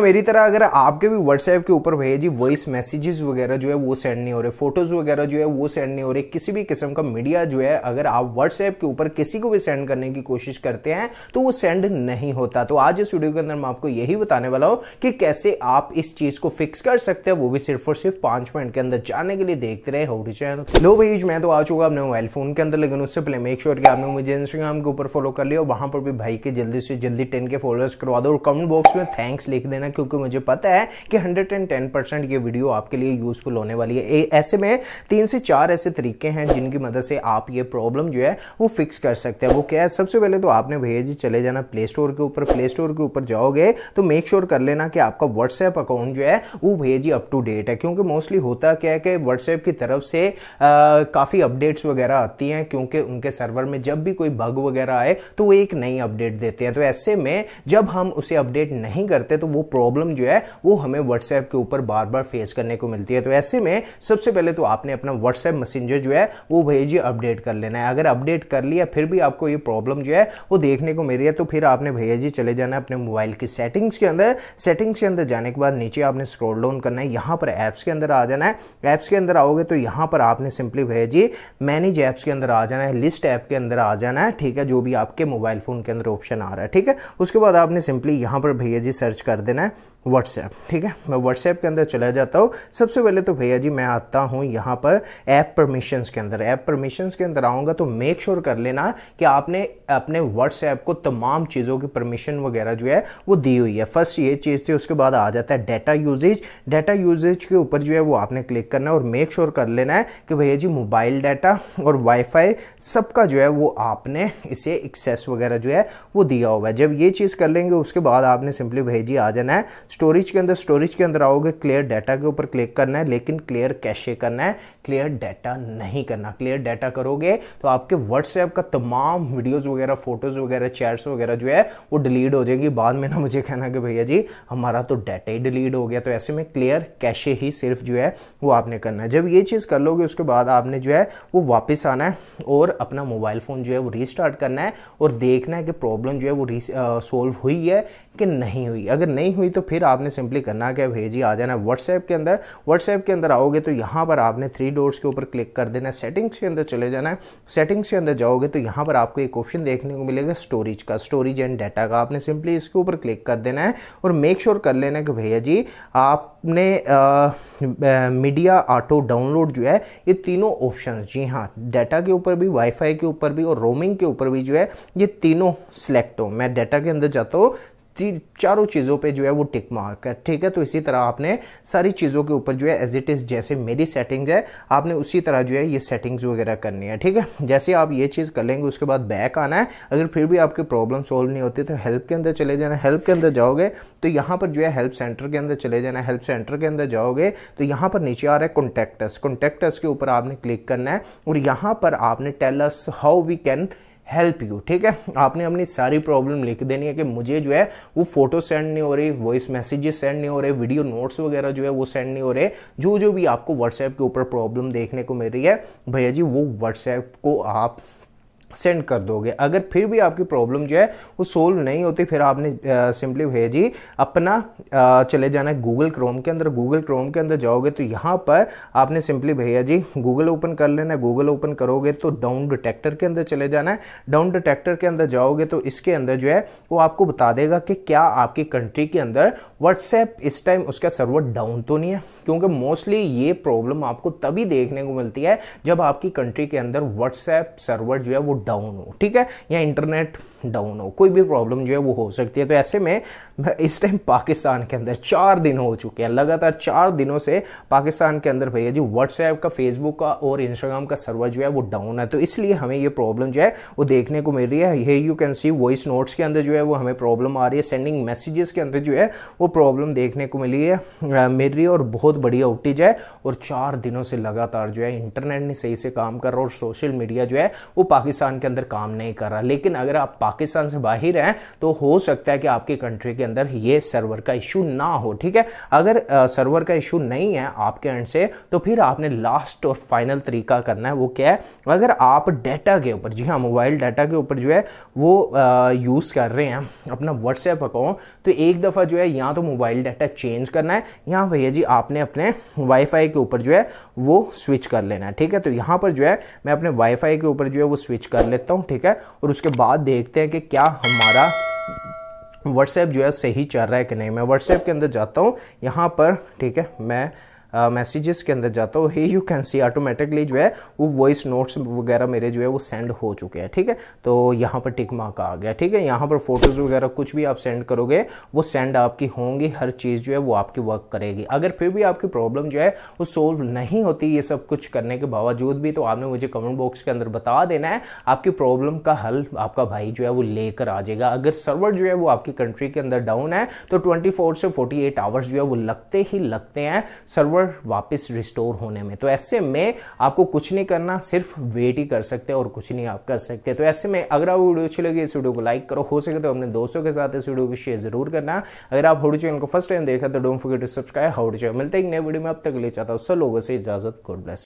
मेरी तरह अगर आपके भी व्हाट्सएप के ऊपर भैया जी वॉइस मैसेजेस वगैरह जो है वो सेंड नहीं हो रहे फोटोज वगैरह जो है वो सेंड नहीं हो रहे किसी भी किस्म का मीडिया जो है अगर आप व्हाट्सएप के ऊपर किसी को भी सेंड करने की कोशिश करते हैं तो वो सेंड नहीं होता तो आज इस वीडियो के अंदर मैं आपको यही बताने वाला हूँ कि कैसे आप इस चीज को फिक्स कर सकते हैं वो भी सिर्फ और सिर्फ पांच मिनट के अंदर जाने के लिए देखते रहे हो चैनल लो भैया मैं तो आ चुका अपने मोबाइल फोन के अंदर लेकिन उससे पहले मेक श्योर कि आपने मुझे इंस्टाग्राम के ऊपर फॉलो कर लिया वहां पर भी भाई के जल्दी से जल्दी टेन के फॉलोअर्स करवा दो और कमेंट बॉक्स में थैंक्स लिख देना लेना क्योंकि मुझे पता है कि 110 ये वीडियो आपके लिए यूजफुल होने वाली है ऐसे में तीन से चार ऐसे तरीके हैं जिनकी मदद से आप ये प्रॉब्लम जो है वो फिक्स कर सकते हैं वो क्या है सबसे पहले तो आपने भैया जी चले जाना प्ले स्टोर के ऊपर प्ले स्टोर के ऊपर जाओगे तो मेक श्योर कर लेना कि आपका व्हाट्सएप अकाउंट जो है वो भैया जी अप टू डेट है क्योंकि मोस्टली होता क्या है कि व्हाट्सएप की तरफ से आ, काफ़ी अपडेट्स वगैरह आती हैं क्योंकि उनके सर्वर में जब भी कोई बग वगैरह आए तो वो एक नई अपडेट देते हैं तो ऐसे में जब हम उसे अपडेट नहीं करते तो वो प्रॉब्लम जो है वो हमें व्हाट्सएप के ऊपर बार बार फेस करने को मिलती है तो ऐसे में सबसे पहले तो आपने अपना व्हाट्सएप मैसेंजर जो है वो भेजिए अपडेट कर लेना है अगर अपडेट कर लिया फिर भी आपको ये प्रॉब्लम जो है वो देखने को मिल रही है तो फिर आपने भैया जी चले जाना है अपने मोबाइल की सेटिंग्स के अंदर सेटिंग्स के अंदर जाने के बाद नीचे आपने स्क्रॉल डाउन करना है यहां पर ऐप्स के अंदर आ जाना है ऐप्स के अंदर आओगे तो यहां पर आपने सिंपली भैया जी मैनेज ऐप्स के अंदर आ जाना है लिस्ट ऐप के अंदर आ जाना है ठीक है जो भी आपके मोबाइल फोन के अंदर ऑप्शन आ रहा है ठीक है उसके बाद आपने सिंपली यहां पर भैया जी सर्च कर देना है व्हाट्सएप ठीक है मैं व्हाट्सएप के अंदर चला जाता हूँ सबसे पहले तो भैया जी मैं आता हूँ यहाँ पर ऐप परमिशंस के अंदर ऐप परमिशंस के अंदर आऊँगा तो मेक श्योर sure कर लेना कि आपने अपने व्हाट्सएप को तमाम चीज़ों की परमिशन वगैरह जो है वो दी हुई है फर्स्ट ये चीज़ थी उसके बाद आ जाता है डाटा यूजेज डाटा यूजेज के ऊपर जो है वो आपने क्लिक करना है और मेक श्योर sure कर लेना है कि भैया जी मोबाइल डाटा और वाईफाई सबका जो है वो आपने इसे एक्सेस वगैरह जो है वो दिया हुआ है जब ये चीज़ कर लेंगे उसके बाद आपने सिंपली भैया जी आ जाना है स्टोरेज के अंदर स्टोरेज के अंदर आओगे क्लियर डाटा के ऊपर क्लिक करना है लेकिन क्लियर कैशे करना है क्लियर डाटा नहीं करना क्लियर डाटा करोगे तो आपके व्हाट्सएप का तमाम वीडियोज़ वगैरह फोटोज़ वगैरह चैट्स वगैरह जो है वो डिलीट हो जाएगी बाद में ना मुझे कहना कि भैया जी हमारा तो डाटा ही डिलीट हो गया तो ऐसे में क्लियर कैशे ही सिर्फ जो है वो आपने करना है जब ये चीज़ कर लोगे उसके बाद आपने जो है वो वापस आना है और अपना मोबाइल फ़ोन जो है वो रिस्टार्ट करना है और देखना है कि प्रॉब्लम जो है वो सोल्व हुई है कि नहीं हुई अगर नहीं हुई तो फिर फिर आपने सिंपली करना क्या भैया आ जाना है व्हाट्सएप के अंदर व्हाट्सएप के अंदर आओगे तो यहाँ पर आपने थ्री डोर्स के ऊपर क्लिक कर देना है सेटिंग्स के अंदर चले जाना है सेटिंग्स के अंदर जाओगे तो यहाँ पर आपको एक ऑप्शन देखने को मिलेगा स्टोरेज का स्टोरेज एंड डाटा का आपने सिंपली इसके ऊपर क्लिक कर देना है और मेक श्योर sure कर लेना है कि भैया जी आपने मीडिया ऑटो डाउनलोड जो है ये तीनों ऑप्शन जी हाँ डाटा के ऊपर भी वाईफाई के ऊपर भी और रोमिंग के ऊपर भी जो है ये तीनों सिलेक्ट हो मैं डाटा के अंदर जाता हूँ चारों चीज़ों पे जो है वो टिक मार्क है ठीक है तो इसी तरह आपने सारी चीज़ों के ऊपर जो है एज इट इज़ जैसे मेरी सेटिंग है आपने उसी तरह जो है ये सेटिंग्स वगैरह करनी है ठीक है जैसे आप ये चीज़ कर लेंगे उसके बाद बैक आना है अगर फिर भी आपकी प्रॉब्लम सॉल्व नहीं होती तो हेल्प के अंदर चले जाना हेल्प के अंदर जाओगे तो यहाँ पर जो है हेल्प सेंटर के अंदर चले जाना हेल्प सेंटर के अंदर जाओगे तो यहाँ पर नीचे आ रहा है कॉन्टेक्टस कॉन्टैक्टस के ऊपर आपने क्लिक करना है और यहाँ पर आपने tells how we can help you ठीक है आपने अपनी सारी प्रॉब्लम लिख देनी है कि मुझे जो है वो फोटो सेंड नहीं हो रही वॉइस मैसेजेस सेंड नहीं हो रहे वीडियो नोट्स वगैरह जो है वो सेंड नहीं हो रहे जो जो भी आपको व्हाट्सएप के ऊपर प्रॉब्लम देखने को मिल रही है भैया जी वो व्हाट्सएप को आप सेंड कर दोगे अगर फिर भी आपकी प्रॉब्लम जो है वो सोल्व नहीं होती फिर आपने सिंपली भेजी अपना आ, चले जाना है गूगल क्रोम के अंदर गूगल क्रोम के अंदर जाओगे तो यहाँ पर आपने सिंपली भैया जी गूगल ओपन कर लेना है गूगल ओपन करोगे तो डाउन डिटेक्टर के अंदर चले जाना है डाउन डिटेक्टर के अंदर जाओगे तो इसके अंदर जो है वो आपको बता देगा कि क्या आपकी कंट्री के अंदर व्हाट्सएप इस टाइम उसका सर्वर डाउन तो नहीं है क्योंकि मोस्टली ये प्रॉब्लम आपको तभी देखने को मिलती है जब आपकी कंट्री के अंदर व्हाट्सएप सर्वर जो है वो डाउन हो ठीक है या इंटरनेट डाउन हो कोई भी प्रॉब्लम जो है वो हो सकती है तो ऐसे में इस टाइम पाकिस्तान के अंदर चार दिन हो चुके हैं लगातार चार दिनों से पाकिस्तान के अंदर भैया जी व्हाट्सएप का फेसबुक का और इंस्टाग्राम का सर्वर जो है वो डाउन है तो इसलिए हमें ये प्रॉब्लम जो है वो देखने को मिल रही है ये you can see voice notes के अंदर जो है वो हमें प्रॉब्लम आ रही है सेंडिंग मैसेजेस के अंदर जो है वो प्रॉब्लम देखने को मिली है मिल रही है और बहुत बढ़िया उठी है और चार दिनों से लगातार जो है इंटरनेट नहीं सही से काम कर रहा और सोशल मीडिया जो है वो पाकिस्तान के अंदर काम नहीं कर रहा लेकिन अगर आप पाकिस्तान से बाहर हैं तो हो सकता है कि आपके कंट्री के अंदर ये सर्वर का इशू ना हो ठीक है अगर सर्वर का इशू नहीं है आपके एंड से तो फिर आपने लास्ट और फाइनल तरीका करना है वो क्या है अगर आप डाटा के ऊपर जी हाँ मोबाइल डाटा के ऊपर जो है वो यूज़ कर रहे हैं अपना व्हाट्सएप अकाउंट तो एक दफ़ा जो है या तो मोबाइल डाटा चेंज करना है या भैया जी आपने अपने वाईफाई के ऊपर जो है वो स्विच कर लेना है ठीक है तो यहां पर जो है मैं अपने वाईफाई के ऊपर जो है वो स्विच कर लेता हूँ ठीक है और उसके बाद देखते हैं कि क्या हमारा व्हाट्सएप जो है सही चल रहा है कि नहीं मैं व्हाट्सएप के अंदर जाता हूँ यहाँ पर ठीक है मैं मैसेजेस के अंदर जाता हूँ ही यू कैन सी ऑटोमेटिकली जो है वो वॉइस नोट्स वगैरह मेरे जो है वो सेंड हो चुके हैं ठीक है तो यहाँ पर टिक मार्क आ गया ठीक है यहाँ पर फोटोज़ वगैरह कुछ भी आप सेंड करोगे वो सेंड आपकी होंगी हर चीज़ जो है वो आपकी वर्क करेगी अगर फिर भी आपकी प्रॉब्लम जो है वो सोल्व नहीं होती ये सब कुछ करने के बावजूद भी तो आपने मुझे कमेंट बॉक्स के अंदर बता देना है आपकी प्रॉब्लम का हल आपका भाई जो है वो लेकर आ जाएगा अगर सर्वर जो है वो आपकी कंट्री के अंदर डाउन है तो ट्वेंटी से फोर्टी आवर्स जो है वो लगते ही लगते हैं सर्वर पावर वापस रिस्टोर होने में तो ऐसे में आपको कुछ नहीं करना सिर्फ वेट ही कर सकते हैं और कुछ नहीं आप कर सकते तो ऐसे में अगर आप वीडियो अच्छी लगी इस वीडियो को लाइक करो हो सके तो अपने दोस्तों के साथ इस वीडियो को शेयर जरूर करना अगर आप होडू चैनल को फर्स्ट टाइम देखा तो don't forget to subscribe Howdy channel मिलते हैं नए वीडियो में अब तक ले चाहता हूँ सब लोगों से इजाजत गुड ब्लेस